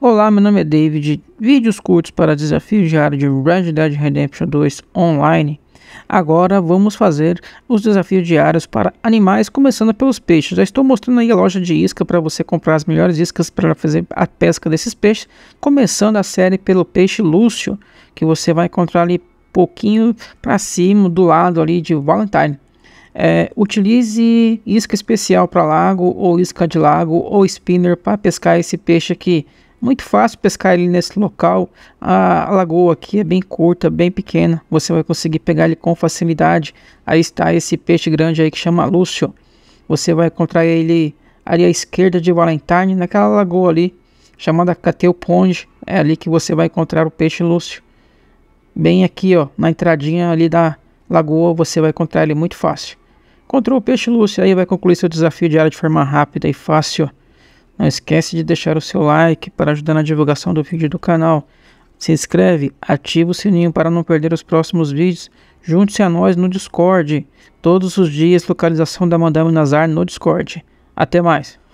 Olá, meu nome é David. Vídeos curtos para desafio diário de Red Dead Redemption 2 online. Agora vamos fazer os desafios diários para animais, começando pelos peixes. Já estou mostrando aí a loja de isca para você comprar as melhores iscas para fazer a pesca desses peixes. Começando a série pelo peixe lúcio, que você vai encontrar ali pouquinho para cima do lado ali de Valentine. É, utilize isca especial para lago ou isca de lago ou spinner para pescar esse peixe aqui. Muito fácil pescar ele nesse local. A lagoa aqui é bem curta, bem pequena. Você vai conseguir pegar ele com facilidade. Aí está esse peixe grande aí que chama Lúcio. Você vai encontrar ele ali à esquerda de Valentine, naquela lagoa ali, chamada Cateu Pond. É ali que você vai encontrar o peixe Lúcio. Bem aqui, ó, na entradinha ali da lagoa, você vai encontrar ele muito fácil. Encontrou o peixe Lúcio, aí vai concluir seu desafio de área de forma rápida e fácil. Não esquece de deixar o seu like para ajudar na divulgação do vídeo do canal. Se inscreve, ativa o sininho para não perder os próximos vídeos. Junte-se a nós no Discord. Todos os dias, localização da Madame Nazar no Discord. Até mais!